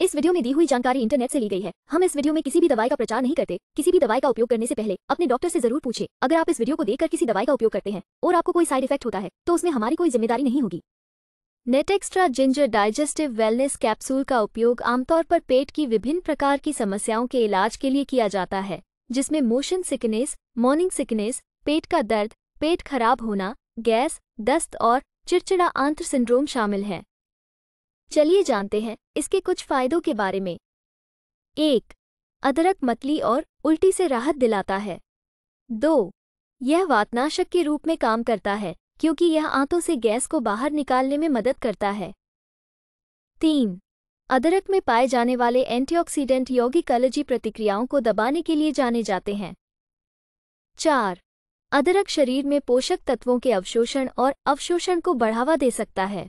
इस वीडियो में दी हुई जानकारी इंटरनेट से ली गई है हम इस वीडियो में किसी भी दवाई का प्रचार नहीं करते किसी भी दवाई का उपयोग करने से पहले अपने डॉक्टर से जरूर पूछे अगर आप इस वीडियो को देखकर किसी दवाई का उपयोग करते हैं और आपको कोई साइड इफेक्ट होता है तो उसमें हमारी कोई जिम्मेदारी नहीं होगी net extra ginger digestive wellness capsule का उपयोग आमतौर पर पेट की विभिन्न प्रकार की समस्याओं के इलाज के लिए किया जाता है जिसमें मोशन सिकनेस मॉर्निंग सिकनेस पेट का दर्द पेट खराब होना गैस दस्त और चिड़चिड़ा आंत्र सिंड्रोम शामिल है चलिए जानते हैं इसके कुछ फायदों के बारे में एक अदरक मतली और उल्टी से राहत दिलाता है दो यह वातनाशक के रूप में काम करता है क्योंकि यह आंतों से गैस को बाहर निकालने में मदद करता है तीन अदरक में पाए जाने वाले एंटीऑक्सीडेंट यौगिक अलर्जी प्रतिक्रियाओं को दबाने के लिए जाने जाते हैं चार अदरक शरीर में पोषक तत्वों के अवशोषण और अवशोषण को बढ़ावा दे सकता है